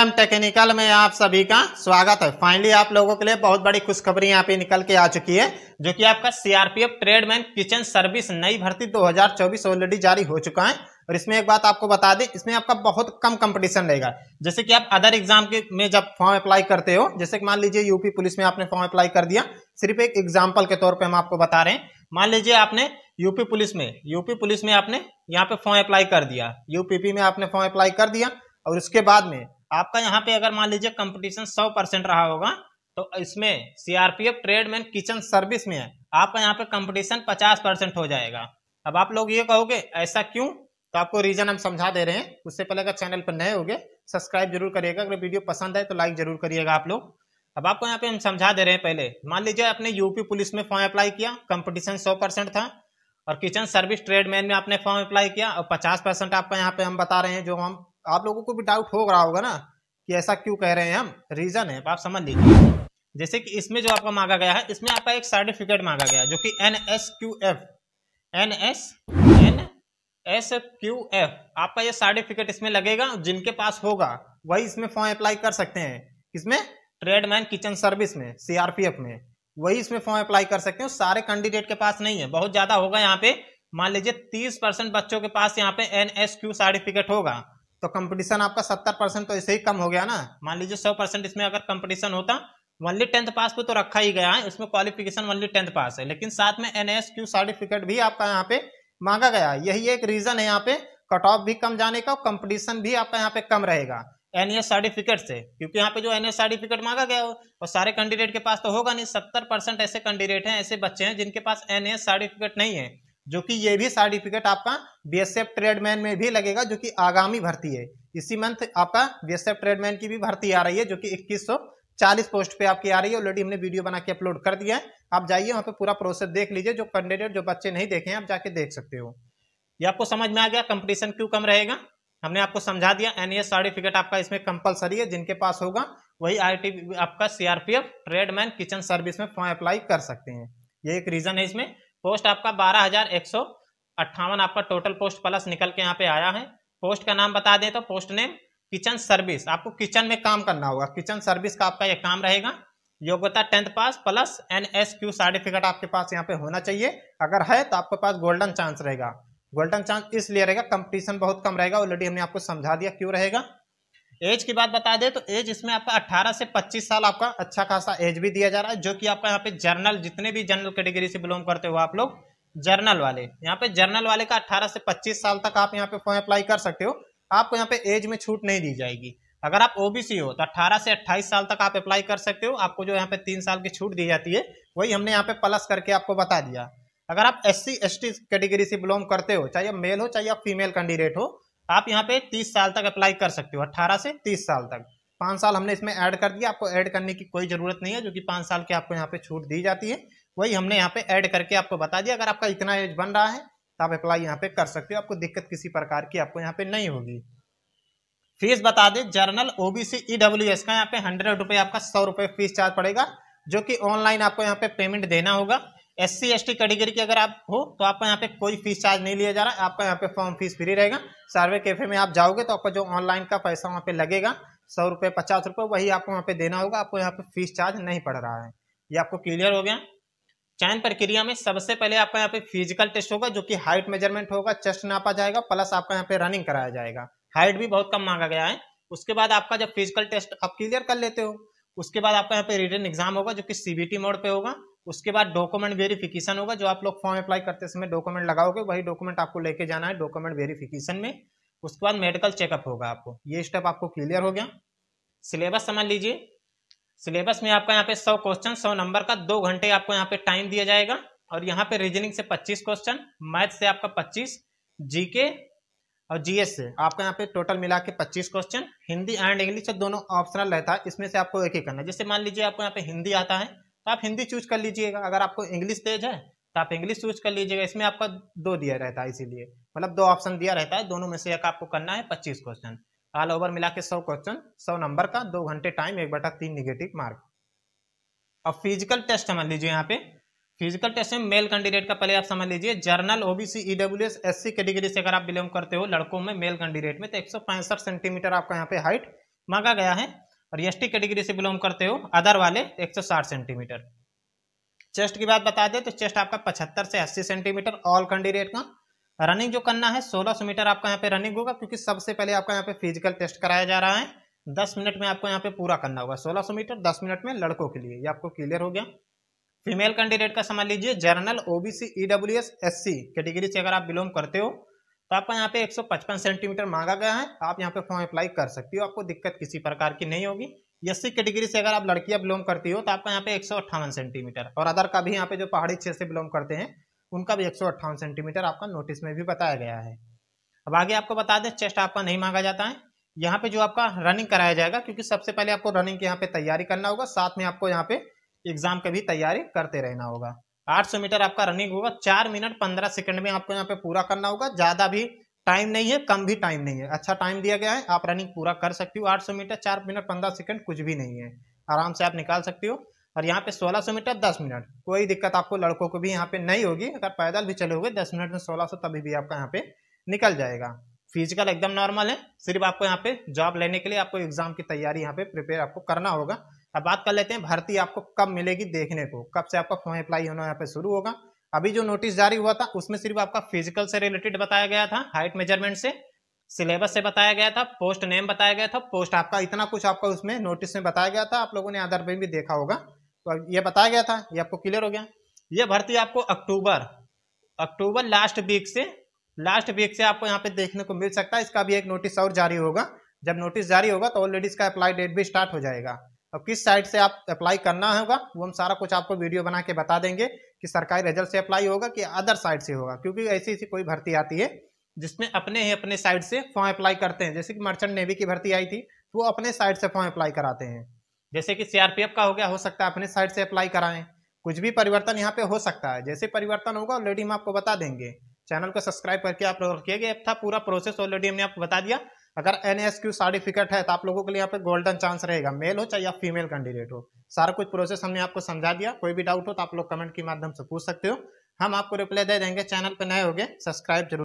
M technical में आप सभी का स्वागत है फाइनली आप लोगों के लिए बहुत बड़ी खुशखबरी यहाँ पे निकल के आ चुकी है जो कि आपका सीआरपीएफ ट्रेडमैन किचन सर्विस नई भर्ती 2024 ऑलरेडी जारी हो चुका है और इसमें एक बात आपको बता दें इसमें आपका बहुत कम कंपटीशन रहेगा जैसे कि आप अदर एग्जाम के में जब फॉर्म अप्लाई करते हो जैसे कि मान लीजिए यूपी पुलिस में आपने फॉर्म अप्लाई कर दिया सिर्फ एक एग्जाम्पल के तौर पर हम आपको बता रहे हैं मान लीजिए आपने यूपी पुलिस में यूपी पुलिस में आपने यहाँ पे फॉर्म अप्लाई कर दिया यूपीपी में आपने फॉर्म अप्लाई कर दिया और उसके बाद में आपका यहाँ पे अगर मान लीजिए कंपटीशन सौ परसेंट रहा होगा तो इसमें सीआरपीएफ ट्रेडमैन किचन सर्विस में है आपका यहाँ पे कंपटीशन पचास परसेंट हो जाएगा अब आप लोग ये कहोगे ऐसा क्यों तो आपको रीजन हम समझा दे रहे हैं उससे पहले अगर चैनल पर नए होगे सब्सक्राइब जरूर करिएगा अगर वीडियो पसंद आए तो लाइक जरूर करिएगा आप लोग अब आपको यहाँ पे हम समझा दे रहे हैं पहले मान लीजिए आपने यूपी पुलिस में फॉर्म अप्लाई किया कंपटीशन सौ परसेंट था और किचन सर्विस ट्रेडमैन में आपने फॉर्म अप्लाई किया और पचास परसेंट आपका यहाँ पे हम बता रहे हैं जो हम आप लोगों को भी डाउट हो रहा होगा ना कि ऐसा क्यों कह रहे हैं हम रीजन है तो आप समझ लीजिए जैसे कि इसमें जो आपका मांगा गया है इसमें आपका एक सर्टिफिकेट मांगा गया जो कि N S Q F N S N S Q F आपका ये सर्टिफिकेट इसमें लगेगा जिनके पास होगा वही इसमें फॉर्म अप्लाई कर सकते हैं इसमें ट्रेडमैन किचन सर्विस में सीआरपीएफ में वही इसमें फॉर्म अप्लाई कर सकते हैं सारे कैंडिडेट के पास नहीं है बहुत ज्यादा होगा यहाँ पे मान लीजिए तीस परसेंट बच्चों के पास यहाँ पे एन एस क्यू सर्टिफिकेट होगा तो कंपटीशन आपका सत्तर परसेंट तो ऐसे ही कम हो गया ना मान लीजिए सौ परसेंट इसमें अगर कंपटीशन होता वनली टेंथ पास पे तो रखा ही गया है उसमें क्वालिफिकेशन वनली टेंथ पास है लेकिन साथ में एन सर्टिफिकेट भी आपका यहाँ पे मांगा गया यही एक रीजन है यहाँ पे कट ऑफ भी कम जाने का और कंपटीशन भी आपका यहाँ पे कम रहेगा एन सर्टिफिकेट से क्योंकि यहाँ पे जो एन सर्टिफिकेट मांगा गया हो और सारे कैंडिडेट के पास तो होगा नहीं सत्तर परसेंट ऐसे कैंडिडेट हैं ऐसे बच्चे हैं जिनके पास एन सर्टिफिकेट नहीं है जो कि ये भी सर्टिफिकेट आपका बीएसएफ ट्रेडमैन में भी लगेगा जो कि आगामी भर्ती है इसी मंथ आपका बीएसएफ ट्रेडमैन की भी भर्ती आ रही है जो कि इक्कीस चालीस पोस्ट पे आपकी आ रही है ऑलरेडी हमने वीडियो बना के अपलोड कर दिया है आप जाइए वहाँ पे पूरा प्रोसेस देख लीजिए जो कैंडिडेट जो बच्चे नहीं देखे हैं आप जाके देख सकते हो ये आपको समझ में आ गया कंपटीशन क्यों कम रहेगा हमने आपको समझा दिया एस सर्टिफिकेट आपका इसमें कंपलसरी है जिनके पास होगा वही टी आपका सीआरपीएफ ट्रेडमैन किचन सर्विस में फॉर्म अप्लाई कर सकते हैं ये एक रीजन है इसमें पोस्ट आपका बारह हजार एक सौ अट्ठावन आपका टोटल पोस्ट प्लस निकल के यहाँ पे आया है पोस्ट का नाम बता दें तो पोस्ट नेम किचन सर्विस आपको किचन में काम करना होगा किचन सर्विस का आपका एक काम रहेगा योग्यता tenth pass plus N S Q certificate आपके पास यहाँ पे होना चाहिए अगर है तो आपके पास गोल्डन चांस रहेगा गोल्डन चांस इसलिए रहेगा कंपटीशन बहुत कम रहेगा ऑलरेडी हमने आपको समझा दिया क्यों रहेगा एज की बात बता दे तो एज इसमें आपका 18 से 25 साल आपका अच्छा खासा एज भी दिया जा रहा है जो कि आपका यहाँ पे जर्नल जितने भी जनरल कैटेगरी से बिलोंग करते हो आप लोग जर्नल वाले यहाँ पे जर्नल वाले का 18 से 25 साल तक आप यहाँ पे फॉर्म अप्लाई कर सकते हो आपको यहाँ पे एज में छूट नहीं दी जाएगी अगर आप ओबीसी हो तो अट्ठारह से अट्ठाईस साल तक आप अप्लाई कर सकते हो आपको जो यहाँ पे तीन साल की छूट दी जाती है वही हमने यहाँ पे प्लस करके आपको बता दिया अगर आप एस सी कैटेगरी से बिलोंग करते हो चाहे मेल हो चाहे आप फीमेल कैंडिडेट हो आप यहाँ पे तीस साल तक अप्लाई कर सकते हो अट्ठारह से तीस साल तक पाँच साल हमने इसमें ऐड कर दिया आपको ऐड करने की कोई ज़रूरत नहीं है जो कि पाँच साल की आपको यहाँ पे छूट दी जाती है वही हमने यहाँ पे ऐड करके आपको बता दिया अगर आपका इतना एज बन रहा है तो आप अप्लाई यहाँ पे कर सकते हो आपको दिक्कत किसी प्रकार की आपको यहाँ पे नहीं होगी फीस बता दें जर्नल ओबीसी ईडब्ल्यू एस का यहाँ पे हंड्रेड रुपये आपका सौ रुपये फीस चार्ज पड़ेगा जो कि ऑनलाइन आपको यहाँ पे पेमेंट देना होगा S C S T category के अगर आप हो तो आपको यहाँ पे कोई फीस चार्ज नहीं लिया जा रहा है आपका यहाँ पे फॉर्म फीस फ्री रहेगा सर्वे कैफे में आप जाओगे तो आपका जो ऑनलाइन का पैसा वहाँ पे लगेगा सौ रुपये पचास रुपये वही आपको वहाँ पे देना होगा आपको यहाँ पे फीस चार्ज नहीं पड़ रहा है ये आपको क्लियर हो गया चयन प्रक्रिया में सबसे पहले आपका यहाँ पे फिजिकल टेस्ट होगा जो कि हाइट मेजरमेंट होगा चेस्ट नापा जाएगा प्लस आपका यहाँ पे रनिंग कराया जाएगा हाइट भी बहुत कम मांगा गया है उसके बाद आपका जब फिजिकल टेस्ट आप क्लियर कर लेते हो उसके बाद आपका यहाँ पे रिटर्न एग्जाम होगा जो कि सीबीटी मोड पे होगा उसके बाद डॉक्यूमेंट वेरिफिकेशन होगा जो आप लोग फॉर्म अप्लाई करते समय डॉक्यूमेंट लगाओगे वही डॉक्यूमेंट आपको लेके जाना है डॉक्यूमेंट वेरिफिकेशन में उसके बाद मेडिकल चेकअप होगा आपको ये स्टेप आपको क्लियर हो गया सिलेबस समझ लीजिए सिलेबस में आपका यहाँ पे सौ क्वेश्चन सौ नंबर का दो घंटे आपको यहाँ पे टाइम दिया जाएगा और यहाँ पे रीजनिंग से पच्चीस क्वेश्चन मैथ से आपका पच्चीस जीके और जीएस से आपका यहाँ पे टोटल मिला के पच्चीस क्वेश्चन हिंदी एंड इंग्लिश दोनों ऑप्शनल रहता है इसमें से आपको एक ही करना है जैसे मान लीजिए आपको यहाँ पे हिंदी आता है तो आप हिंदी चूज कर लीजिएगा अगर आपको इंग्लिश तेज है तो आप इंग्लिश चूज कर लीजिएगा इसमें आपका दो दिया रहता है इसीलिए मतलब दो ऑप्शन दिया रहता है दोनों में से एक आपको करना है पच्चीस क्वेश्चन ऑल ओवर मिला के सौ क्वेश्चन सौ नंबर का दो घंटे टाइम एक बटा तीन निगेटिव मार्क अब फिजिकल टेस्ट समझ लीजिए यहाँ पे फिजिकल टेस्ट में मेल कैंडिडेट का पहले आप समझ लीजिए general OBC EW S S category से अगर आप बिलोंग करते हो लड़कों में मेल कैंडिडेट में तो एक सेंटीमीटर आपका यहाँ पे हाइट मांगा गया है और एस कैटेगरी से बिलोंग करते हो अदर वाले 160 सेंटीमीटर चेस्ट की बात बता दें तो चेस्ट आपका 75 से 80 सेंटीमीटर ऑल कैंडिडेट का रनिंग जो करना है 1600 मीटर आपका यहाँ पे रनिंग होगा क्योंकि सबसे पहले आपका यहाँ पे फिजिकल टेस्ट कराया जा रहा है 10 मिनट में आपको यहाँ पे पूरा करना होगा 1600 मीटर 10 मिनट में लड़कों के लिए ये आपको क्लियर हो गया फीमेल कैंडिडेट का समझ लीजिए general OBC EWS SC category से अगर आप बिलोंग करते हो तो आपका यहाँ पे 155 सेंटीमीटर मांगा गया है आप यहाँ पे फॉर्म अप्लाई कर सकती हो आपको दिक्कत किसी प्रकार की नहीं होगी एस कैटेगरी से अगर आप लड़कियाँ बिलोंग करती हो तो आपका यहाँ पे एक सेंटीमीटर और अदर का भी यहाँ पे जो पहाड़ी क्षेत्र से बिलोंग करते हैं उनका भी एक सेंटीमीटर आपका नोटिस में भी बताया गया है अब आगे आपको बता दें चेस्ट आपका नहीं मांगा जाता है यहाँ पे जो आपका रनिंग कराया जाएगा क्योंकि सबसे पहले आपको रनिंग की यहाँ पे तैयारी करना होगा साथ में आपको यहाँ पे एग्जाम की भी तैयारी करते रहना होगा 800 मीटर आपका रनिंग होगा चार मिनट पंद्रह सेकंड में आपको यहाँ पे पूरा करना होगा ज्यादा भी टाइम नहीं है कम भी टाइम नहीं है अच्छा टाइम दिया गया है आप रनिंग पूरा कर सकती हो 800 मीटर चार मिनट पंद्रह सेकंड कुछ भी नहीं है आराम से आप निकाल सकती हो और यहाँ पे 1600 मीटर 10 मिनट कोई दिक्कत आपको लड़कों को भी यहाँ पे नहीं होगी अगर पैदल भी चले चलोगे दस मिनट में सौ तभी भी आपका यहाँ पे निकल जाएगा फिजिकल एकदम नॉर्मल है सिर्फ आपको यहाँ पे जॉब लेने के लिए आपको एग्जाम की तैयारी यहाँ पे प्रिपेयर आपको करना होगा अब बात कर लेते हैं भर्ती आपको कब मिलेगी देखने को कब से आपका फॉर्म अप्लाई होना यहाँ पे शुरू होगा अभी जो नोटिस जारी हुआ था उसमें सिर्फ आपका फिजिकल से रिलेटेड बताया गया था हाइट मेजरमेंट से सिलेबस से बताया गया था पोस्ट नेम बताया गया था पोस्ट आपका इतना कुछ आपका उसमें नोटिस में बताया गया था आप लोगों ने आधार पर भी देखा होगा तो ये बताया गया था ये आपको क्लियर हो गया ये भर्ती आपको अक्टूबर अक्टूबर लास्ट वीक से लास्ट वीक से आपको यहाँ पे देखने को मिल सकता है इसका भी एक नोटिस और जारी होगा जब नोटिस जारी होगा तो ऑलरेडी इसका अप्लाई डेट भी स्टार्ट हो जाएगा अब किस साइट से आप अप्लाई करना होगा वो हम सारा कुछ आपको वीडियो बना के बता देंगे कि सरकारी रिजल्ट से अप्लाई होगा कि अदर साइट से होगा क्योंकि ऐसी ऐसी कोई भर्ती आती है जिसमें अपने ही अपने साइड से फॉर्म अप्लाई करते हैं जैसे कि मर्चेंट नेवी की भर्ती आई थी तो वो अपने साइड से फॉर्म अप्लाई कराते हैं जैसे कि सीआरपीएफ का हो गया हो सकता है अपने साइड से अप्लाई कराएं कुछ भी परिवर्तन यहाँ पे हो सकता है जैसे परिवर्तन होगा ऑलरेडी हम आपको बता देंगे चैनल को सब्सक्राइब करके आप रखिएगा था पूरा प्रोसेस ऑलरेडी हमने आपको बता दिया अगर एन एस क्यू सर्टिफिकेट है तो आप लोगों के लिए यहाँ पे गोल्डन चांस रहेगा मेल हो चाहे या फीमेल कैंडिडेट हो सारा कुछ प्रोसेस हमने आपको समझा दिया कोई भी डाउट हो तो आप लोग कमेंट के माध्यम से पूछ सकते हो हम आपको रिप्लाई दे देंगे चैनल पर नए हो गए सब्सक्राइब जरूर